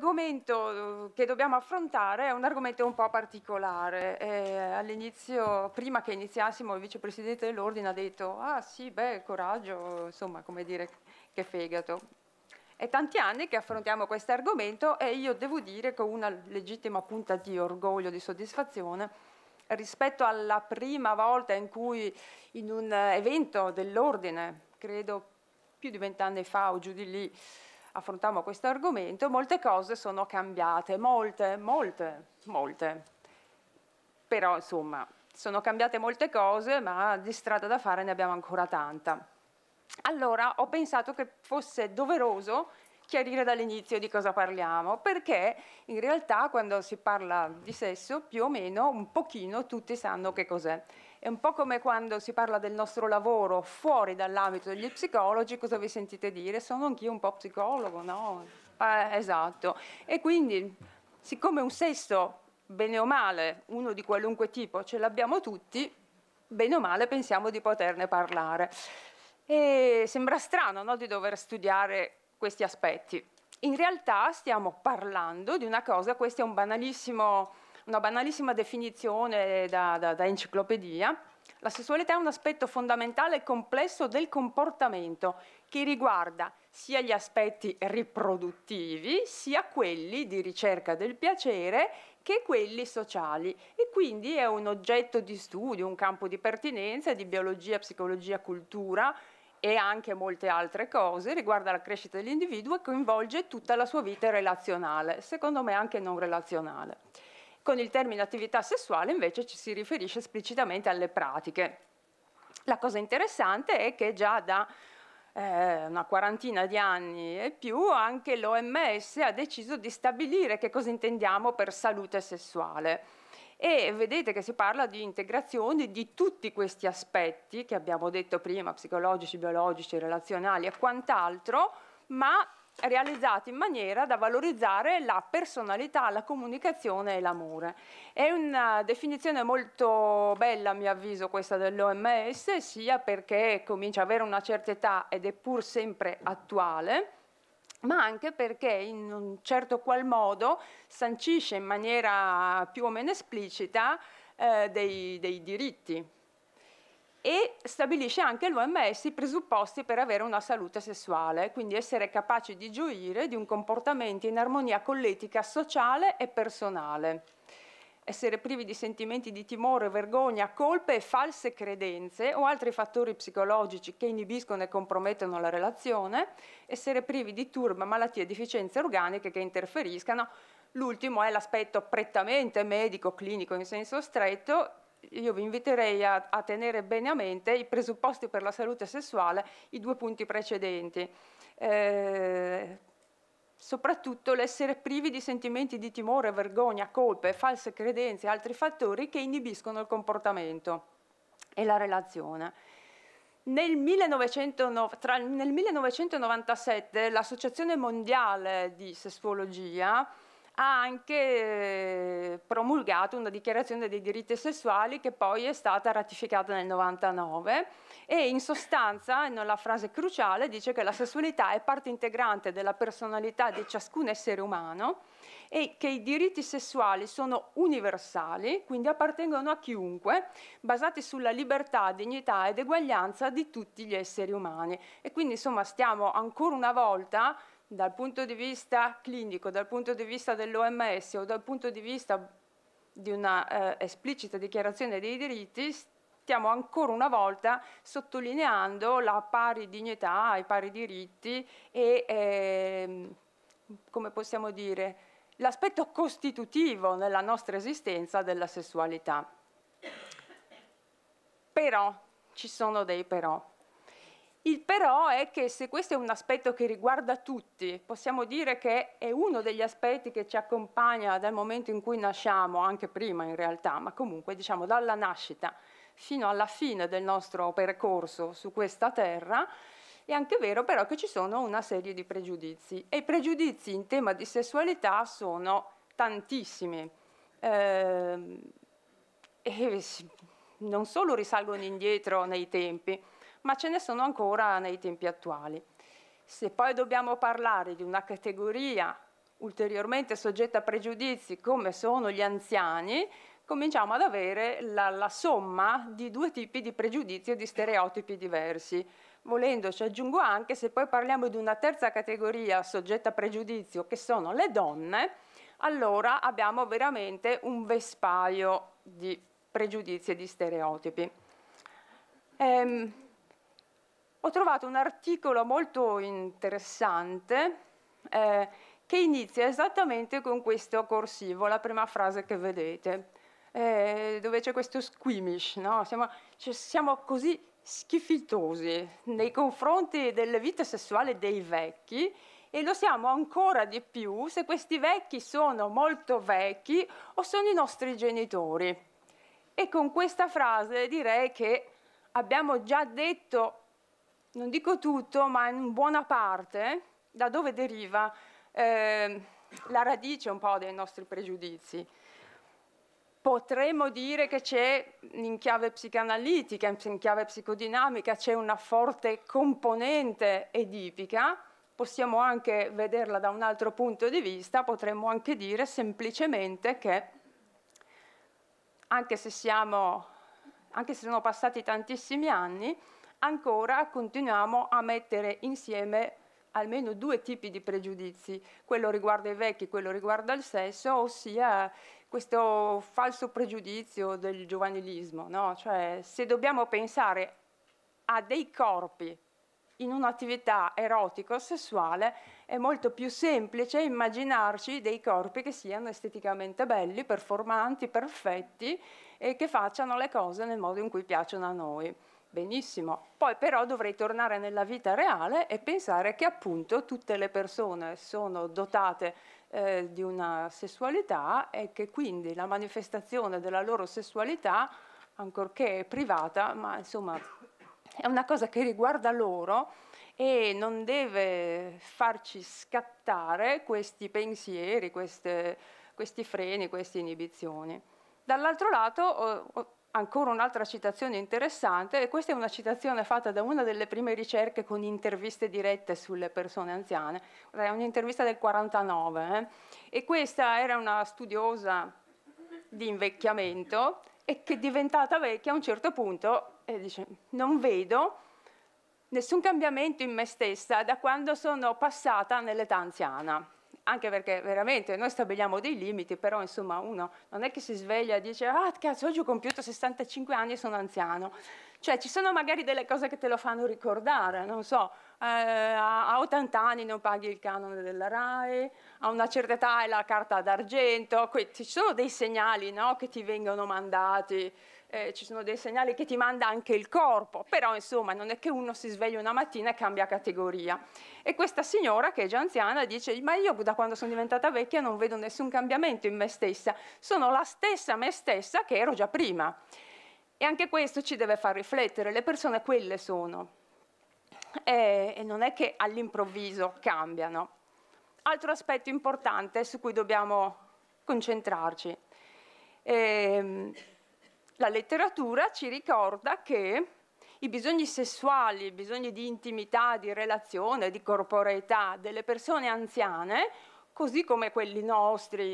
l'argomento eh, che dobbiamo affrontare è un argomento un po' particolare. Eh, all'inizio, prima che iniziassimo, il vicepresidente dell'Ordine ha detto ah sì, beh, coraggio, insomma, come dire, che fegato. È tanti anni che affrontiamo questo argomento e io devo dire con una legittima punta di orgoglio, di soddisfazione, rispetto alla prima volta in cui in un evento dell'Ordine, credo più di vent'anni fa o giù di lì, affrontiamo questo argomento, molte cose sono cambiate, molte, molte, molte. Però insomma, sono cambiate molte cose, ma di strada da fare ne abbiamo ancora tanta. Allora ho pensato che fosse doveroso chiarire dall'inizio di cosa parliamo, perché in realtà quando si parla di sesso più o meno un pochino tutti sanno che cos'è. È un po' come quando si parla del nostro lavoro fuori dall'ambito degli psicologi, cosa vi sentite dire? Sono anch'io un po' psicologo, no? Eh, esatto. E quindi, siccome un sesso, bene o male, uno di qualunque tipo, ce l'abbiamo tutti, bene o male pensiamo di poterne parlare. E sembra strano no? di dover studiare questi aspetti. In realtà stiamo parlando di una cosa, questa è un una banalissima definizione da, da, da enciclopedia, la sessualità è un aspetto fondamentale e complesso del comportamento che riguarda sia gli aspetti riproduttivi, sia quelli di ricerca del piacere che quelli sociali e quindi è un oggetto di studio, un campo di pertinenza di biologia, psicologia, cultura e anche molte altre cose, riguarda la crescita dell'individuo e coinvolge tutta la sua vita relazionale, secondo me anche non relazionale. Con il termine attività sessuale invece ci si riferisce esplicitamente alle pratiche. La cosa interessante è che già da eh, una quarantina di anni e più anche l'OMS ha deciso di stabilire che cosa intendiamo per salute sessuale e vedete che si parla di integrazione di tutti questi aspetti che abbiamo detto prima, psicologici, biologici, relazionali e quant'altro, ma realizzati in maniera da valorizzare la personalità, la comunicazione e l'amore. È una definizione molto bella, a mio avviso, questa dell'OMS, sia perché comincia ad avere una certa età ed è pur sempre attuale, ma anche perché in un certo qual modo sancisce in maniera più o meno esplicita eh, dei, dei diritti e stabilisce anche l'OMS i presupposti per avere una salute sessuale, quindi essere capaci di gioire di un comportamento in armonia con l'etica sociale e personale essere privi di sentimenti di timore, vergogna, colpe e false credenze o altri fattori psicologici che inibiscono e compromettono la relazione, essere privi di turba, malattie, deficienze organiche che interferiscano. L'ultimo è l'aspetto prettamente medico, clinico in senso stretto, io vi inviterei a, a, tenere bene a mente i presupposti per la salute sessuale, i due punti precedenti. Eh, soprattutto l'essere privi di sentimenti di timore, vergogna, colpe, false credenze e altri fattori che inibiscono il comportamento e la relazione. Nel, 1909, tra, nel 1997 l'Associazione Mondiale di Sessuologia ha anche eh, promulgato una dichiarazione dei diritti sessuali che poi è stata ratificata nel 99 e in sostanza, nella frase cruciale, dice che la sessualità è parte integrante della personalità di ciascun essere umano e che i diritti sessuali sono universali, quindi appartengono a chiunque, basati sulla libertà, dignità ed eguaglianza di tutti gli esseri umani. E quindi insomma stiamo ancora una volta dal punto di vista clinico, dal punto di vista dell'OMS o dal punto di vista di una eh, esplicita dichiarazione dei diritti, stiamo ancora una volta sottolineando la pari dignità, i pari diritti e, eh, come possiamo dire, l'aspetto costitutivo nella nostra esistenza della sessualità. Però, ci sono dei però. Il però è che se questo è un aspetto che riguarda tutti, possiamo dire che è uno degli aspetti che ci accompagna dal momento in cui nasciamo, anche prima in realtà, ma comunque diciamo dalla nascita fino alla fine del nostro percorso su questa terra, è anche vero però che ci sono una serie di pregiudizi e i pregiudizi in tema di sessualità sono tantissimi. Eh, e non solo risalgono indietro nei tempi, ma ce ne sono ancora nei tempi attuali. Se poi dobbiamo parlare di una categoria ulteriormente soggetta a pregiudizi come sono gli anziani, cominciamo ad avere la, la somma di due tipi di pregiudizi e di stereotipi diversi. Volendo ci aggiungo anche, se poi parliamo di una terza categoria soggetta a pregiudizio, che sono le donne, allora abbiamo veramente un vespaio di pregiudizi e di stereotipi. Ehm, ho trovato un articolo molto interessante eh, che inizia esattamente con questo corsivo, la prima frase che vedete, eh, dove c'è questo squeamish, no? siamo, cioè, siamo così schifitosi nei confronti della vita sessuale dei vecchi e lo siamo ancora di più se questi vecchi sono molto vecchi o sono i nostri genitori. E con questa frase direi che abbiamo già detto non dico tutto, ma in buona parte, da dove deriva eh, la radice un po' dei nostri pregiudizi. Potremmo dire che c'è in chiave psicanalitica, in chiave psicodinamica, c'è una forte componente edipica, possiamo anche vederla da un altro punto di vista, potremmo anche dire semplicemente che anche se, siamo, anche se sono passati tantissimi anni, ancora continuiamo a mettere insieme almeno due tipi di pregiudizi, quello riguardo i vecchi e quello riguardo il sesso, ossia questo falso pregiudizio del giovanilismo, no? cioè se dobbiamo pensare a dei corpi in un'attività erotico-sessuale è molto più semplice immaginarci dei corpi che siano esteticamente belli, performanti, perfetti e che facciano le cose nel modo in cui piacciono a noi. Benissimo, poi però dovrei tornare nella vita reale e pensare che appunto tutte le persone sono dotate eh, di una sessualità e che quindi la manifestazione della loro sessualità, ancorché privata, ma insomma è una cosa che riguarda loro e non deve farci scattare questi pensieri, queste, questi freni, queste inibizioni. Dall'altro lato ancora un'altra citazione interessante, e questa è una citazione fatta da una delle prime ricerche con interviste dirette sulle persone anziane, è un'intervista del 49, eh? e questa era una studiosa di invecchiamento e che diventata vecchia a un certo punto eh, dice non vedo nessun cambiamento in me stessa da quando sono passata nell'età anziana anche perché veramente noi stabiliamo dei limiti, però insomma uno non è che si sveglia e dice ah cazzo oggi ho compiuto 65 anni e sono anziano, cioè ci sono magari delle cose che te lo fanno ricordare, non so, eh, a 80 anni non paghi il canone della RAE, a una certa età hai la carta d'argento, ci sono dei segnali no, che ti vengono mandati, eh, ci sono dei segnali che ti manda anche il corpo, però insomma non è che uno si sveglia una mattina e cambia categoria. E questa signora che è già anziana dice ma io da quando sono diventata vecchia non vedo nessun cambiamento in me stessa, sono la stessa me stessa che ero già prima. E anche questo ci deve far riflettere, le persone quelle sono. e, non è che all'improvviso cambiano. Altro aspetto importante su cui dobbiamo concentrarci. Ehm, la letteratura ci ricorda che i bisogni sessuali, i bisogni di intimità, di relazione, di corporeità delle persone anziane, così come quelli nostri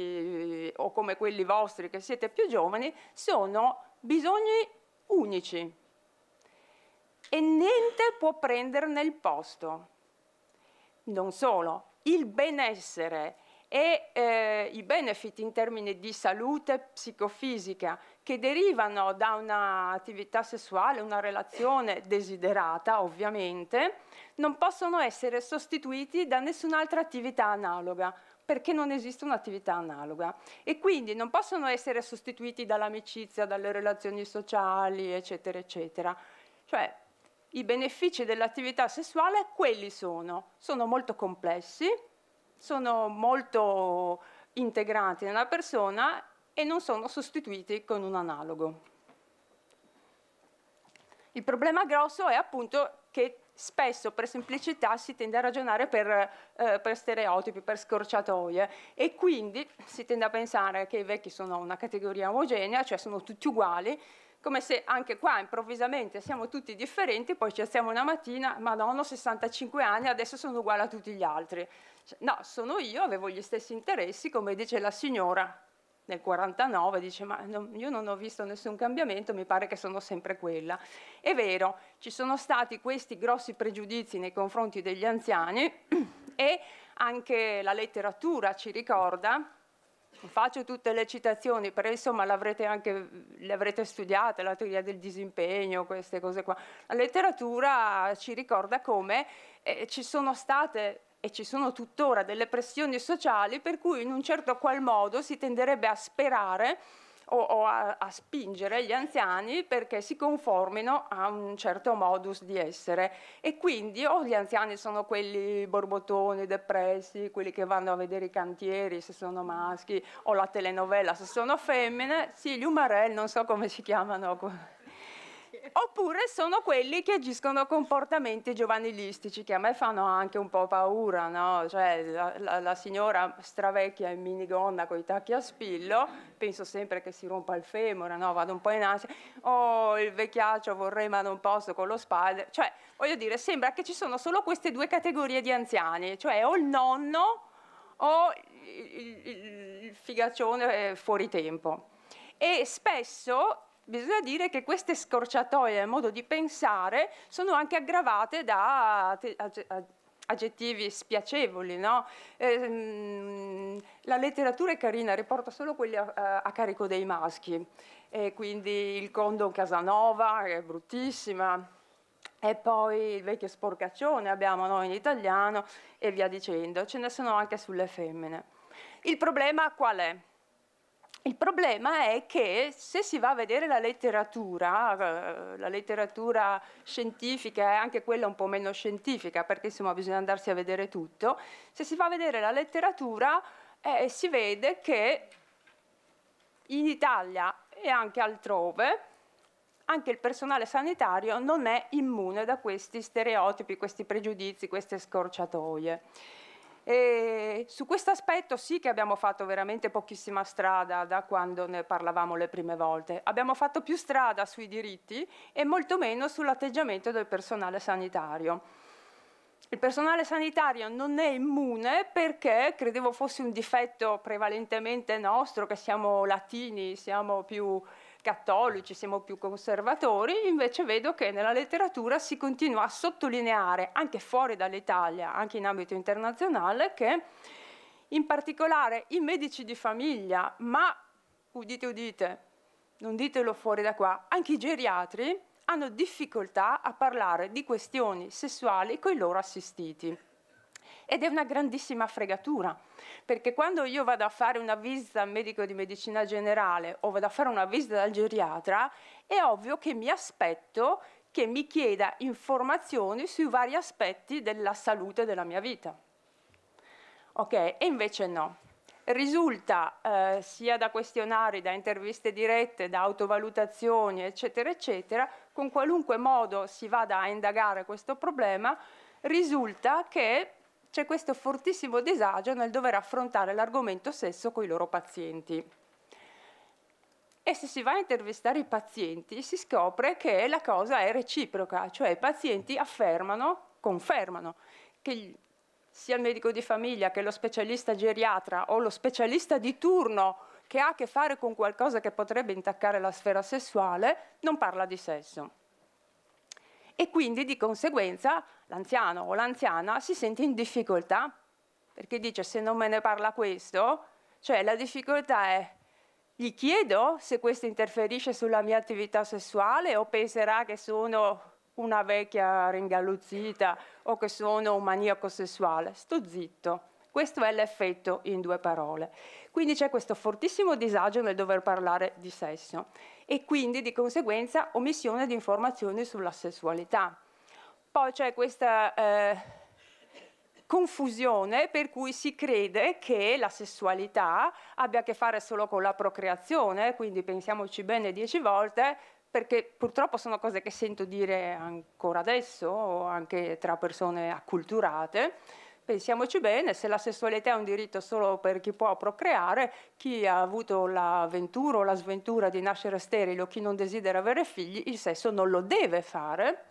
eh, o come quelli vostri che siete più giovani, sono bisogni unici e niente può prenderne il posto. Non solo, il benessere e eh, i benefit in termini di salute psicofisica che derivano da un'attività sessuale, una relazione desiderata ovviamente, non possono essere sostituiti da nessun'altra attività analoga perché non esiste un'attività analoga e quindi non possono essere sostituiti dall'amicizia, dalle relazioni sociali, eccetera, eccetera. Cioè, i benefici dell'attività sessuale quelli sono, sono molto complessi, sono molto integrati nella persona e non sono sostituiti con un analogo. Il problema grosso è appunto che spesso per semplicità si tende a ragionare per, eh, per, stereotipi, per scorciatoie e quindi si tende a pensare che i vecchi sono una categoria omogenea, cioè sono tutti uguali, come se anche qua improvvisamente siamo tutti differenti, poi ci alziamo una mattina, ma non ho 65 anni, adesso sono uguale a tutti gli altri. Cioè, no, sono io, avevo gli stessi interessi, come dice la signora nel 49 dice ma no, io non ho visto nessun cambiamento, mi pare che sono sempre quella. È vero, ci sono stati questi grossi pregiudizi nei confronti degli anziani e anche la letteratura ci ricorda, faccio tutte le citazioni, però insomma l'avrete anche, le avrete studiate, la teoria del disimpegno, queste cose qua. La letteratura ci ricorda come eh, ci sono state e ci sono tuttora delle pressioni sociali per cui in un certo qual modo si tenderebbe a sperare o, o a, a, spingere gli anziani perché si conformino a un certo modus di essere e quindi o gli anziani sono quelli borbottoni, depressi, quelli che vanno a vedere i cantieri se sono maschi o la telenovela se sono femmine, sì gli umarell non so come si chiamano Oppure sono quelli che agiscono comportamenti giovanilistici che a me fanno anche un po' paura, no? Cioè la, la, la signora stravecchia in minigonna con i tacchi a spillo, penso sempre che si rompa il femore, no? Vado un po' in ansia, oh il vecchiaccio vorrei ma non posso con lo spider, cioè voglio dire sembra che ci sono solo queste due categorie di anziani, cioè o il nonno o il, il, il figaccione eh, fuori tempo. E spesso bisogna dire che queste scorciatoie nel modo di pensare sono anche aggravate da aggettivi spiacevoli. No? Eh, la letteratura è carina, riporta solo quelli a, a carico dei maschi, e quindi il Condon Casanova, che è bruttissima, e poi il vecchio sporcaccione abbiamo noi in italiano e via dicendo, ce ne sono anche sulle femmine. Il problema qual è? Il problema è che se si va a vedere la letteratura, eh, la letteratura scientifica e anche quella un po' meno scientifica, perché insomma bisogna andarsi a vedere tutto, se si va a vedere la letteratura eh, si vede che in Italia e anche altrove anche il personale sanitario non è immune da questi stereotipi, questi pregiudizi, queste scorciatoie. E su questo aspetto sì che abbiamo fatto veramente pochissima strada da quando ne parlavamo le prime volte. Abbiamo fatto più strada sui diritti e molto meno sull'atteggiamento del personale sanitario. Il personale sanitario non è immune perché credevo fosse un difetto prevalentemente nostro, che siamo latini, siamo più cattolici, siamo più conservatori, invece vedo che nella letteratura si continua a sottolineare, anche fuori dall'Italia, anche in ambito internazionale, che in particolare i medici di famiglia, ma udite udite, non ditelo fuori da qua, anche i geriatri hanno difficoltà a parlare di questioni sessuali con i loro assistiti ed è una grandissima fregatura, perché quando io vado a fare una visita al medico di medicina generale o vado a fare una visita al geriatra, è ovvio che mi aspetto che mi chieda informazioni sui vari aspetti della salute della mia vita. Ok, e invece no. Risulta eh, sia da questionari, da interviste dirette, da autovalutazioni, eccetera, eccetera, con qualunque modo si vada a indagare questo problema, risulta che c'è questo fortissimo disagio nel dover affrontare l'argomento sesso con i loro pazienti. E se si va a intervistare i pazienti si scopre che la cosa è reciproca, cioè i pazienti affermano, confermano che sia il medico di famiglia che lo specialista geriatra o lo specialista di turno che ha a che fare con qualcosa che potrebbe intaccare la sfera sessuale non parla di sesso e quindi di conseguenza l'anziano o l'anziana si sente in difficoltà perché dice se non me ne parla questo, cioè la difficoltà è gli chiedo se questo interferisce sulla mia attività sessuale o penserà che sono una vecchia ringalluzzita o che sono un maniaco sessuale. Sto zitto. Questo è l'effetto in due parole. Quindi c'è questo fortissimo disagio nel dover parlare di sesso e quindi di conseguenza omissione di informazioni sulla sessualità. Poi c'è questa eh, confusione per cui si crede che la sessualità abbia a che fare solo con la procreazione, quindi pensiamoci bene dieci volte, perché purtroppo sono cose che sento dire ancora adesso, anche tra persone acculturate pensiamoci bene, se la sessualità è un diritto solo per chi può procreare, chi ha avuto l'avventura o la sventura di nascere sterile o chi non desidera avere figli, il sesso non lo deve fare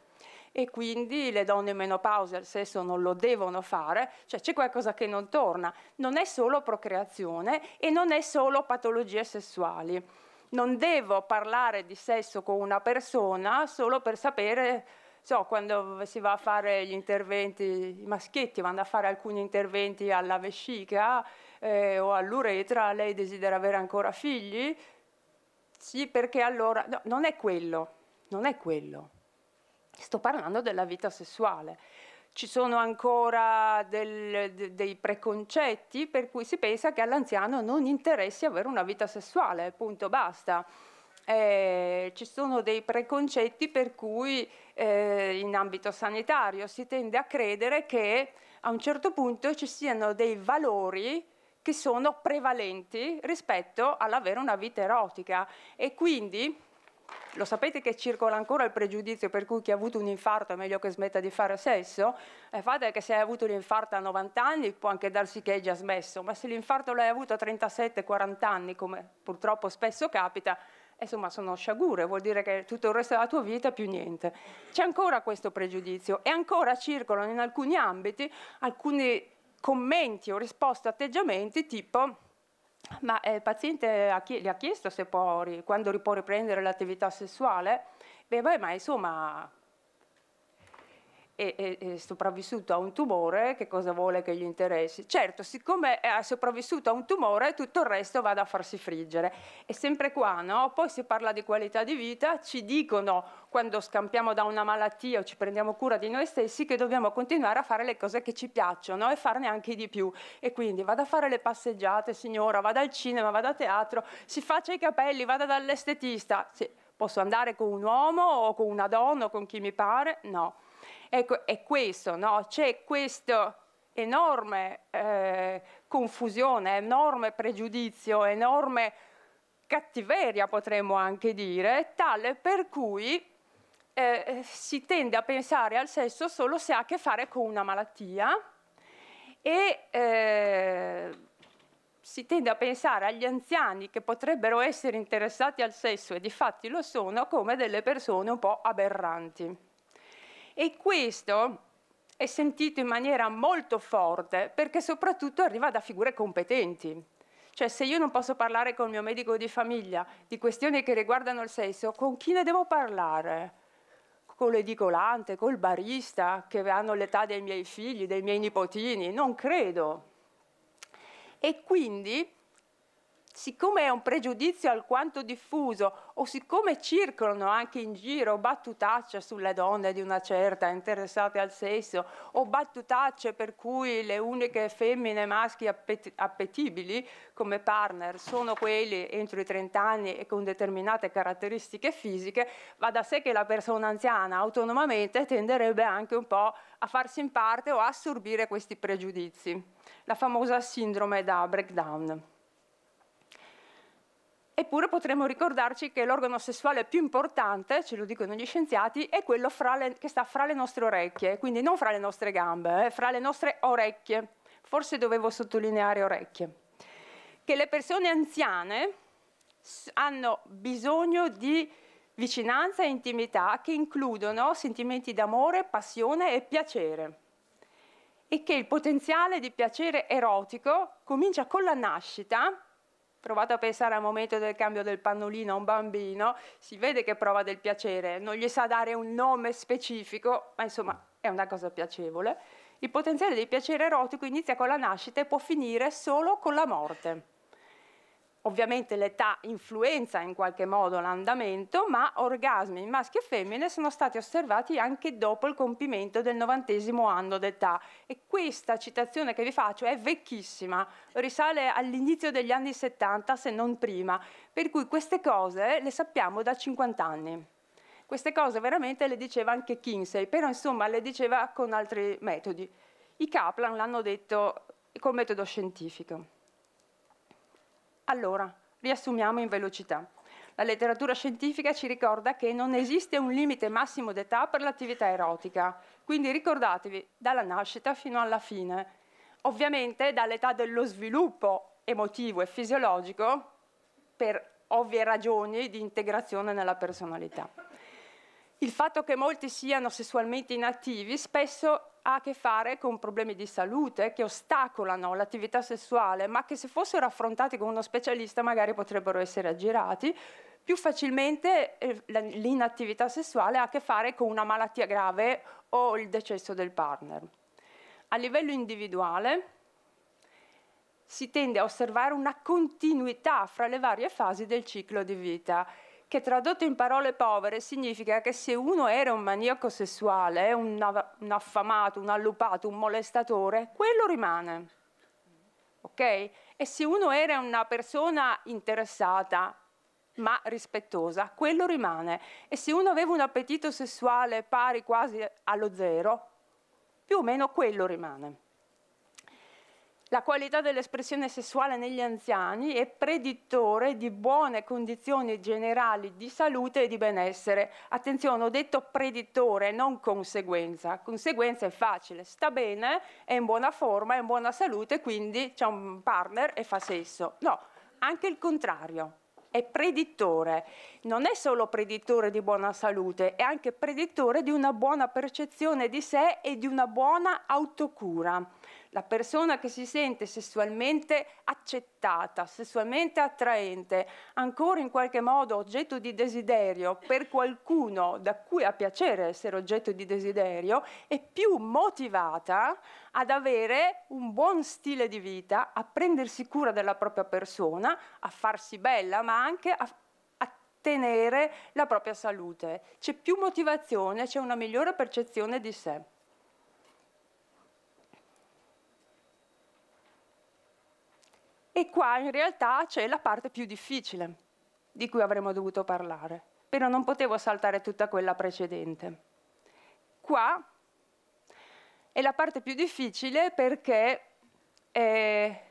e quindi le donne in menopausa il sesso non lo devono fare, cioè c'è qualcosa che non torna. Non è solo procreazione e non è solo patologie sessuali. Non devo parlare di sesso con una persona solo per sapere so, quando si va a fare gli interventi, i maschietti vanno a fare alcuni interventi alla vescica eh, o all'uretra, lei desidera avere ancora figli? Sì, perché allora... No, non è quello, non è quello. Sto parlando della vita sessuale ci sono ancora del, de, dei preconcetti per cui si pensa che all'anziano non interessi avere una vita sessuale, punto, basta eh, ci sono dei preconcetti per cui eh, in ambito sanitario si tende a credere che a un certo punto ci siano dei valori che sono prevalenti rispetto all'avere una vita erotica e quindi lo sapete che circola ancora il pregiudizio per cui chi ha avuto un infarto è meglio che smetta di fare sesso? Il eh, fatto è che se hai avuto l'infarto a 90 anni può anche darsi che hai già smesso, ma se l'infarto l'hai avuto a 37-40 anni, come purtroppo spesso capita, insomma sono sciagure, vuol dire che tutto il resto della tua vita più niente. C'è ancora questo pregiudizio e ancora circolano in alcuni ambiti alcuni commenti o risposte, atteggiamenti tipo ma eh, il paziente ha gli ha chiesto se può, quando può riprendere l'attività sessuale? Beh, beh, ma insomma è, è sopravvissuto a un tumore, che cosa vuole che gli interessi? Certo, siccome è sopravvissuto a un tumore, tutto il resto vada a farsi friggere. E sempre qua, no? Poi si parla di qualità di vita, ci dicono quando scampiamo da una malattia o ci prendiamo cura di noi stessi che dobbiamo continuare a fare le cose che ci piacciono e farne anche di più. E quindi vada a fare le passeggiate, signora, vada al cinema, vada a teatro, si faccia i capelli, vada dall'estetista. Sì. Posso andare con un uomo o con una donna o con chi mi pare? No Ecco, è questo, no? C'è questa enorme eh, confusione, enorme pregiudizio, enorme cattiveria potremmo anche dire, tale per cui eh, si tende a pensare al sesso solo se ha a che fare con una malattia e eh, si tende a pensare agli anziani che potrebbero essere interessati al sesso e di fatti lo sono come delle persone un po' aberranti. E questo è sentito in maniera molto forte perché soprattutto arriva da figure competenti. Cioè se io non posso parlare con il mio medico di famiglia di questioni che riguardano il sesso, con chi ne devo parlare? Con l'edicolante, col barista, che hanno l'età dei miei figli, dei miei nipotini? Non credo. E quindi siccome è un pregiudizio alquanto diffuso o siccome circolano anche in giro battutacce sulle donne di una certa interessate al sesso o battutacce per cui le uniche femmine maschi appet appetibili come partner sono quelli entro i 30 anni e con determinate caratteristiche fisiche, va da sé che la persona anziana autonomamente tenderebbe anche un po' a farsi in parte o a assorbire questi pregiudizi. La famosa sindrome da breakdown. Eppure potremmo ricordarci che l'organo sessuale più importante, ce lo dicono gli scienziati, è quello le, che sta fra le nostre orecchie, quindi non fra le nostre gambe, eh, fra le nostre orecchie. Forse dovevo sottolineare orecchie. Che le persone anziane hanno bisogno di vicinanza e intimità che includono sentimenti d'amore, passione e piacere e che il potenziale di piacere erotico comincia con la nascita Provate a pensare al momento del cambio del pannolino a un bambino, si vede che prova del piacere, non gli sa dare un nome specifico, ma insomma è una cosa piacevole. Il potenziale del piacere erotico inizia con la nascita e può finire solo con la morte. Ovviamente l'età influenza in qualche modo l'andamento, ma orgasmi in maschi e femmine sono stati osservati anche dopo il compimento del novantesimo anno d'età. E questa citazione che vi faccio è vecchissima, risale all'inizio degli anni 70 se non prima, per cui queste cose le sappiamo da 50 anni. Queste cose veramente le diceva anche Kinsey, però insomma le diceva con altri metodi. I Kaplan l'hanno detto col metodo scientifico. Allora, riassumiamo in velocità. La letteratura scientifica ci ricorda che non esiste un limite massimo d'età per l'attività erotica, quindi ricordatevi dalla nascita fino alla fine. Ovviamente dall'età dello sviluppo emotivo e fisiologico per ovvie ragioni di integrazione nella personalità il fatto che molti siano sessualmente inattivi spesso ha a che fare con problemi di salute che ostacolano l'attività sessuale, ma che se fossero affrontati con uno specialista magari potrebbero essere aggirati. Più facilmente eh, l'inattività sessuale ha a che fare con una malattia grave o il decesso del partner. A livello individuale si tende a osservare una continuità fra le varie fasi del ciclo di vita che tradotto in parole povere significa che se uno era un maniaco sessuale, un, un affamato, un allupato, un molestatore, quello rimane. Ok? E se uno era una persona interessata, ma rispettosa, quello rimane. E se uno aveva un appetito sessuale pari quasi allo zero, più o meno quello rimane. La qualità dell'espressione sessuale negli anziani è predittore di buone condizioni generali di salute e di benessere. Attenzione, ho detto predittore, non conseguenza. Conseguenza è facile, sta bene, è in buona forma, è in buona salute, quindi c'è un partner e fa sesso. No, anche il contrario è predittore, non è solo predittore di buona salute, è anche predittore di una buona percezione di sé e di una buona autocura la persona che si sente sessualmente accettata, sessualmente attraente, ancora in qualche modo oggetto di desiderio per qualcuno da cui ha piacere essere oggetto di desiderio, è più motivata ad avere un buon stile di vita, a prendersi cura della propria persona, a farsi bella, ma anche a tenere la propria salute. C'è più motivazione, c'è una migliore percezione di sé. E qua in realtà c'è la parte più difficile di cui avremmo dovuto parlare, però non potevo saltare tutta quella precedente. Qua è la parte più difficile perché eh,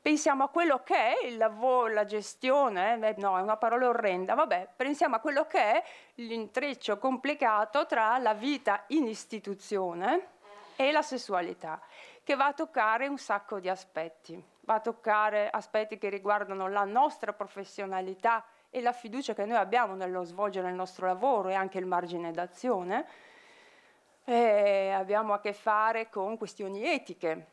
pensiamo a quello che è il lavoro, la gestione, eh, no, è una parola orrenda, vabbè, pensiamo a quello che è l'intreccio complicato tra la vita in istituzione e la sessualità, che va a toccare un sacco di aspetti va a toccare aspetti che riguardano la nostra professionalità e la fiducia che noi abbiamo nello svolgere il nostro lavoro e anche il margine d'azione. E abbiamo a che fare con questioni etiche,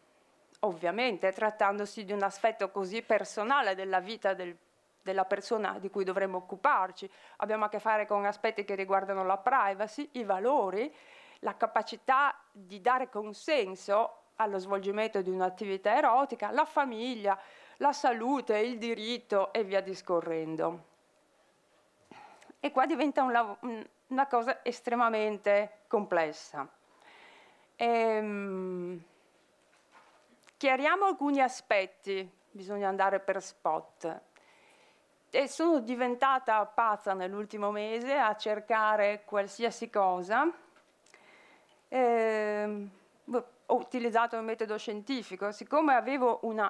ovviamente, trattandosi di un aspetto così personale della vita del, della persona di cui dovremmo occuparci. Abbiamo a che fare con aspetti che riguardano la privacy, i valori, la capacità di dare consenso allo svolgimento di un'attività erotica, la famiglia, la salute, il diritto e via discorrendo. E qua diventa un una cosa estremamente complessa. Ehm, chiariamo alcuni aspetti, bisogna andare per spot. E sono diventata pazza nell'ultimo mese a cercare qualsiasi cosa. Eh, utilizzato un metodo scientifico, siccome avevo una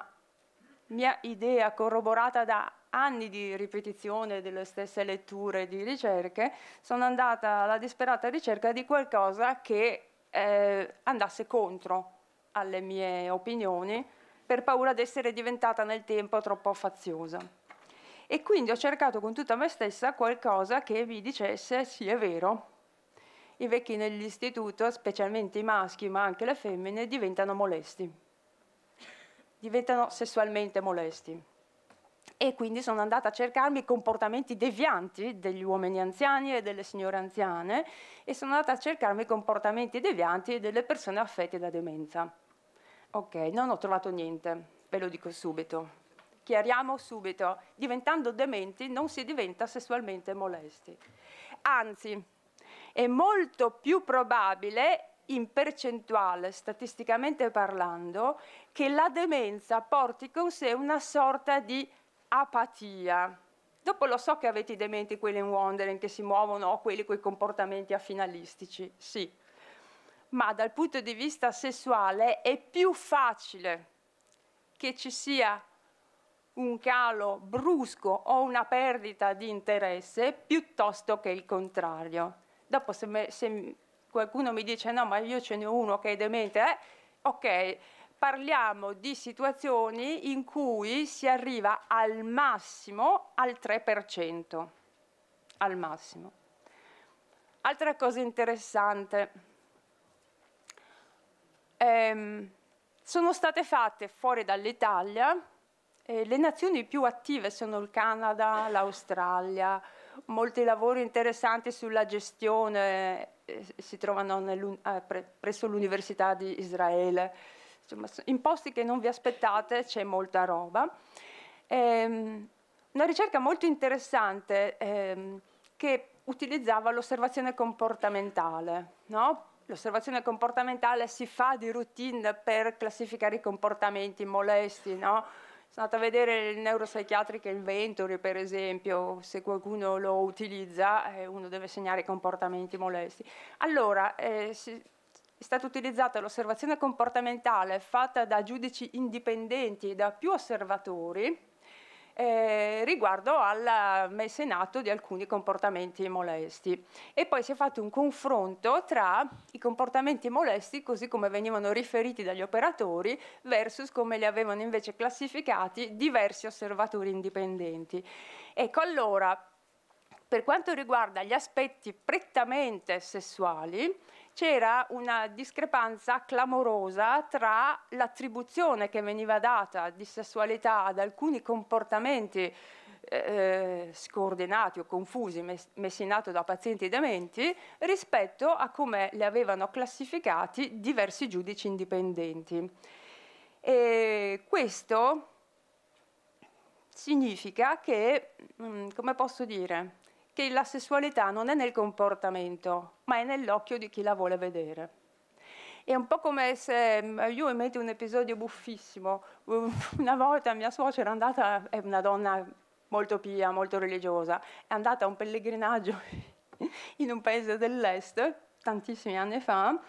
mia idea corroborata da anni di ripetizione delle stesse letture e di ricerche, sono andata alla disperata ricerca di qualcosa che eh, andasse contro alle mie opinioni per paura di essere diventata nel tempo troppo faziosa. E quindi ho cercato con tutta me stessa qualcosa che mi dicesse sì è vero, i vecchi nell'istituto, specialmente i maschi ma anche le femmine, diventano molesti, diventano sessualmente molesti. E quindi sono andata a cercarmi i comportamenti devianti degli uomini anziani e delle signore anziane e sono andata a cercarmi i comportamenti devianti delle persone affette da demenza. Ok, non ho trovato niente, ve lo dico subito. Chiariamo subito, diventando dementi non si diventa sessualmente molesti. Anzi, è molto più probabile in percentuale, statisticamente parlando, che la demenza porti con sé una sorta di apatia. Dopo lo so che avete i dementi, quelli in wandering, che si muovono, o quelli con i comportamenti affinalistici, sì. Ma dal punto di vista sessuale è più facile che ci sia un calo brusco o una perdita di interesse piuttosto che il contrario. Dopo se, me, se qualcuno mi dice no, ma io ce n'è uno che è demente, eh, ok, parliamo di situazioni in cui si arriva al massimo al 3%, al massimo. Altra cosa interessante, ehm, sono state fatte fuori dall'Italia, eh, le nazioni più attive sono il Canada, l'Australia, molti lavori interessanti sulla gestione, eh, si trovano eh, presso l'Università di Israele. Insomma, in posti che non vi aspettate c'è molta roba. Ehm, una ricerca molto interessante ehm, che utilizzava l'osservazione comportamentale. No? L'osservazione comportamentale si fa di routine per classificare i comportamenti molesti, no? Sono andata a vedere il neuropsichiatrico inventory, per esempio, se qualcuno lo utilizza eh, uno deve segnare i comportamenti molesti. Allora, eh, si, è stata utilizzata l'osservazione comportamentale fatta da giudici indipendenti e da più osservatori, eh, riguardo alla messa in atto di alcuni comportamenti molesti. E poi si è fatto un confronto tra i comportamenti molesti, così come venivano riferiti dagli operatori, versus come li avevano invece classificati diversi osservatori indipendenti. Ecco allora, per quanto riguarda gli aspetti prettamente sessuali, c'era una discrepanza clamorosa tra l'attribuzione che veniva data di sessualità ad alcuni comportamenti eh, scordinati o confusi mes messi in atto da pazienti dementi rispetto a come le avevano classificati diversi giudici indipendenti. E questo significa che, mm, come posso dire, che la sessualità non è nel comportamento, ma è nell'occhio di chi la vuole vedere. È un po' come se mm, io metto un episodio buffissimo. Una volta mia suocera è andata, è una donna molto pia, molto religiosa, è andata a un pellegrinaggio in un paese dell'est tantissimi anni fa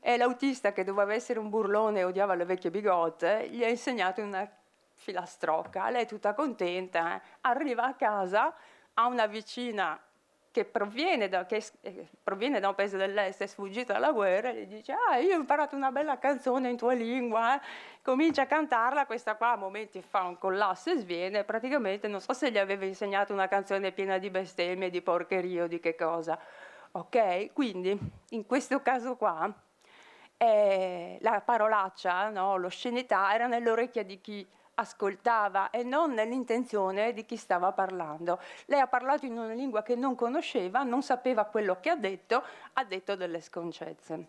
e l'autista che doveva essere un burlone e odiava le vecchie bigotte gli ha insegnato una filastrocca. Lei è tutta contenta, eh? arriva a casa a una vicina che proviene da, che eh, proviene da un paese dell'est, è sfuggita alla guerra, e gli dice, ah, io ho imparato una bella canzone in tua lingua, eh. comincia a cantarla, questa qua a momenti fa un collasso e sviene, praticamente non so se gli aveva insegnato una canzone piena di bestemmie, di porcherie o di che cosa. Ok? Quindi, in questo caso qua, eh, la parolaccia, no, l'oscenità, era nell'orecchia di chi ascoltava e non nell'intenzione di chi stava parlando. Lei ha parlato in una lingua che non conosceva, non sapeva quello che ha detto, ha detto delle sconcezze.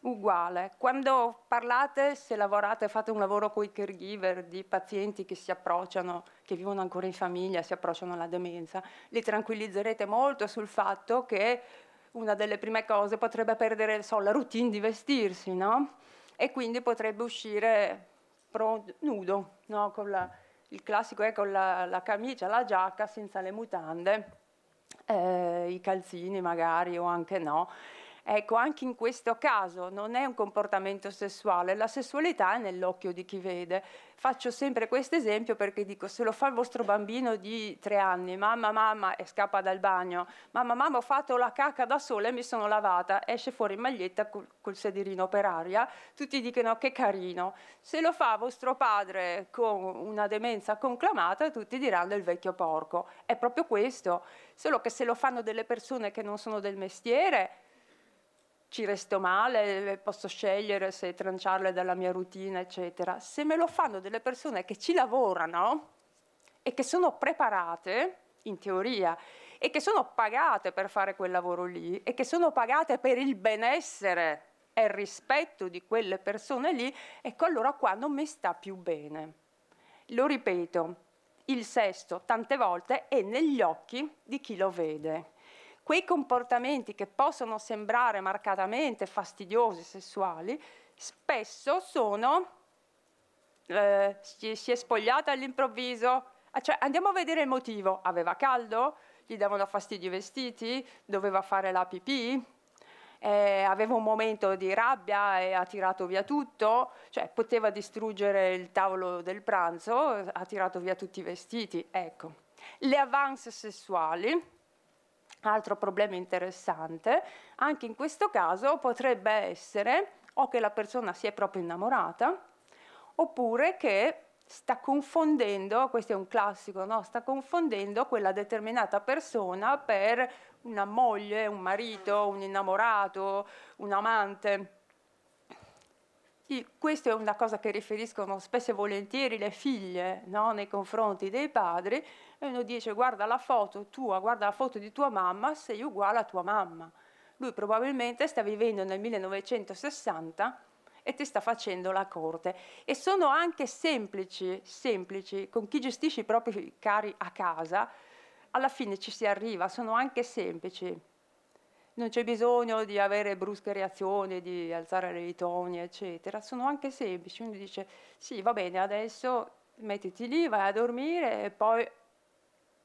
Uguale, quando parlate, se lavorate, fate un lavoro con i caregiver di pazienti che si approcciano, che vivono ancora in famiglia, si approcciano alla demenza, li tranquillizzerete molto sul fatto che una delle prime cose potrebbe perdere so, la routine di vestirsi, no? E quindi potrebbe uscire pro, nudo, no? con la, il classico è con la, la, camicia, la giacca, senza le mutande, eh, i calzini magari o anche no. Ecco, anche in questo caso non è un comportamento sessuale, la sessualità è nell'occhio di chi vede. Faccio sempre questo esempio perché dico, se lo fa il vostro bambino di tre anni, mamma, mamma, e scappa dal bagno, mamma, mamma, ho fatto la caca da sola e mi sono lavata, esce fuori in maglietta col, col sederino per aria, tutti dicono oh, che carino. Se lo fa vostro padre con una demenza conclamata, tutti diranno il vecchio porco. È proprio questo, solo che se lo fanno delle persone che non sono del mestiere, ci resto male, eh, posso scegliere se tranciarle dalla mia routine, eccetera. Se me lo fanno delle persone che ci lavorano e che sono preparate, in teoria, e che sono pagate per fare quel lavoro lì e che sono pagate per il benessere e il rispetto di quelle persone lì, ecco allora qua non mi sta più bene. Lo ripeto, il sesto tante volte è negli occhi di chi lo vede quei comportamenti che possono sembrare marcatamente fastidiosi, sessuali, spesso sono, eh, si, si è spogliata all'improvviso, ah, cioè andiamo a vedere il motivo, aveva caldo, gli davano fastidio i vestiti, doveva fare la pipì, eh, aveva un momento di rabbia e ha tirato via tutto, cioè poteva distruggere il tavolo del pranzo, ha tirato via tutti i vestiti, ecco. Le avance sessuali, Altro problema interessante, anche in questo caso potrebbe essere o che la persona si è proprio innamorata, oppure che sta confondendo, questo è un classico, no? sta confondendo quella determinata persona per una moglie, un marito, un innamorato, un amante questa è una cosa che riferiscono spesso e volentieri le figlie no? nei confronti dei padri, e uno dice guarda la foto tua, guarda la foto di tua mamma, sei uguale a tua mamma. Lui probabilmente sta vivendo nel 1960 e ti sta facendo la corte. E sono anche semplici, semplici, con chi gestisce i propri cari a casa, alla fine ci si arriva, sono anche semplici non c'è bisogno di avere brusche reazioni, di alzare le toni, eccetera. Sono anche semplici. Uno dice, sì, va bene, adesso mettiti lì, vai a dormire e poi,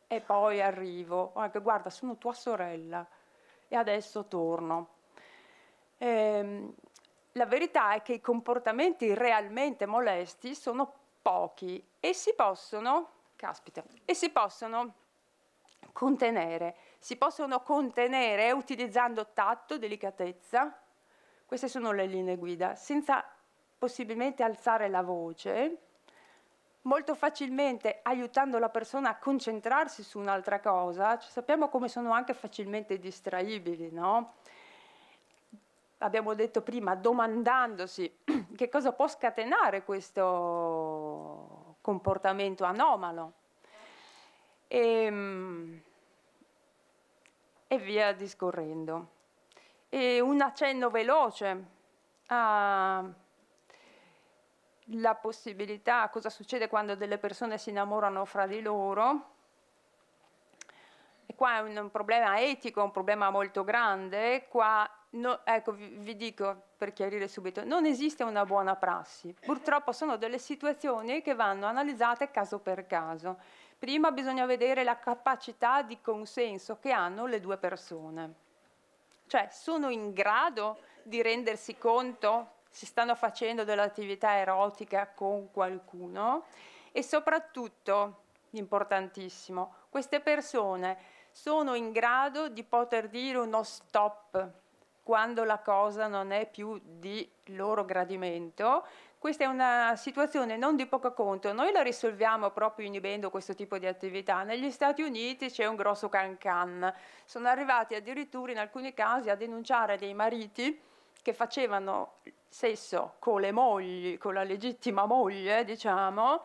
e poi arrivo. O anche, guarda, sono tua sorella e adesso torno. Ehm, la verità è che i comportamenti realmente molesti sono pochi e si possono, caspita, e si possono contenere si possono contenere utilizzando tatto, delicatezza, queste sono le linee guida, senza possibilmente alzare la voce, molto facilmente aiutando la persona a concentrarsi su un'altra cosa, cioè, sappiamo come sono anche facilmente distraibili, no? Abbiamo detto prima, domandandosi che cosa può scatenare questo comportamento anomalo. E, ehm, e via discorrendo. E un accenno veloce alla possibilità, cosa succede quando delle persone si innamorano fra di loro. E qua è un, un problema etico, un problema molto grande. Qua, no, ecco, vi, vi dico per chiarire subito, non esiste una buona prassi. Purtroppo sono delle situazioni che vanno analizzate caso per caso Prima bisogna vedere la capacità di consenso che hanno le due persone. Cioè, sono in grado di rendersi conto se stanno facendo dell'attività erotica con qualcuno e soprattutto, importantissimo, queste persone sono in grado di poter dire uno stop quando la cosa non è più di loro gradimento questa è una situazione non di poco conto, noi la risolviamo proprio inibendo questo tipo di attività. Negli Stati Uniti c'è un grosso can-can, sono arrivati addirittura in alcuni casi a denunciare dei mariti che facevano sesso con le mogli, con la legittima moglie, diciamo,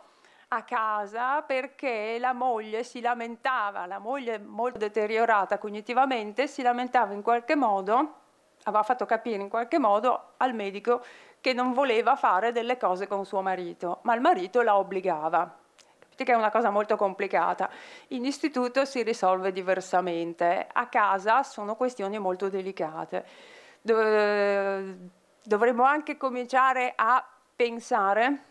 a casa perché la moglie si lamentava, la moglie molto deteriorata cognitivamente, si lamentava in qualche modo, aveva fatto capire in qualche modo al medico che non voleva fare delle cose con suo marito, ma il marito la obbligava. Capite che è una cosa molto complicata. In istituto si risolve diversamente, a casa sono questioni molto delicate. Dovremmo anche cominciare a pensare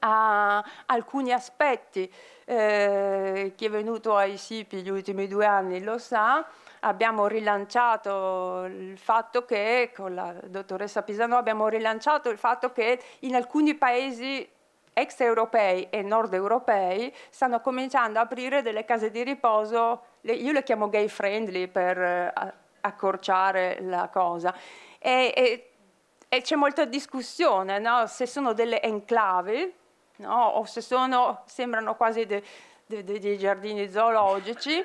a alcuni aspetti. Eh, chi è venuto ai SIPI gli ultimi due anni lo sa, abbiamo rilanciato il fatto che, con la dottoressa Pisano, abbiamo rilanciato il fatto che in alcuni paesi extraeuropei e nord europei stanno cominciando ad aprire delle case di riposo, io le chiamo gay friendly per eh, accorciare la cosa. E, e, e c'è molta discussione no? se sono delle enclave no? o se sono, sembrano quasi dei de, de, de giardini zoologici.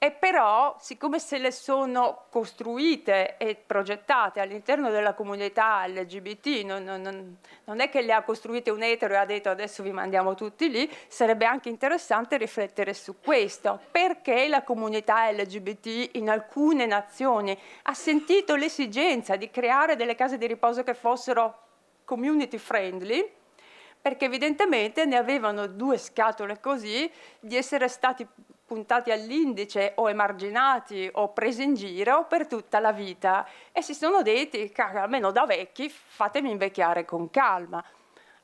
E però, siccome se le sono costruite e progettate all'interno della comunità LGBT, non, non, non, è che le ha costruite un etero e ha detto adesso vi mandiamo tutti lì, sarebbe anche interessante riflettere su questo. Perché la comunità LGBT in alcune nazioni ha sentito l'esigenza di creare delle case di riposo che fossero community friendly, perché evidentemente ne avevano due scatole così di essere stati puntati all'indice o emarginati o presi in giro per tutta la vita e si sono detti, almeno da vecchi fatemi invecchiare con calma.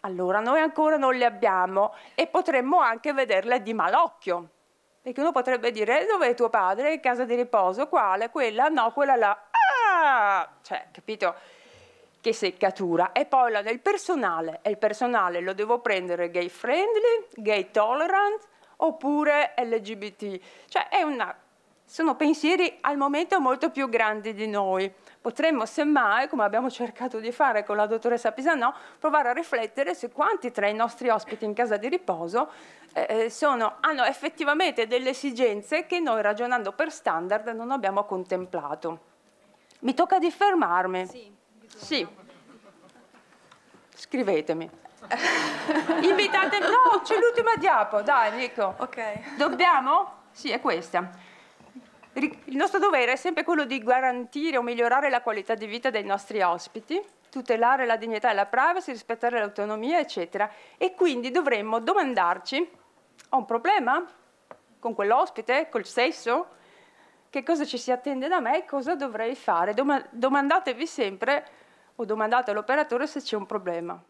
Allora noi ancora non le abbiamo e potremmo anche vederle di malocchio. Perché uno potrebbe dire dove è tuo padre? Casa di riposo? Quale? Quella? No, quella là. Ah! Cioè, capito? Che seccatura. E poi la del personale. E il personale lo devo prendere gay friendly, gay tolerant, oppure LGBT. Cioè una, sono pensieri al momento molto più grandi di noi. Potremmo semmai, come abbiamo cercato di fare con la dottoressa Pisanò, provare a riflettere su quanti tra i nostri ospiti in casa di riposo eh, eh, sono, hanno effettivamente delle esigenze che noi ragionando per standard non abbiamo contemplato. Mi tocca di fermarmi. Sì. sì. Scrivetemi. Invitate... No, c'è l'ultima diapo, dai Nico. Ok. Dobbiamo? Sì, è questa. Il nostro dovere è sempre quello di garantire o migliorare la qualità di vita dei nostri ospiti, tutelare la dignità e la privacy, rispettare l'autonomia, eccetera. E quindi dovremmo domandarci, ho un problema con quell'ospite, col sesso? Che cosa ci si attende da me e cosa dovrei fare? domandatevi sempre o domandate all'operatore se c'è un problema.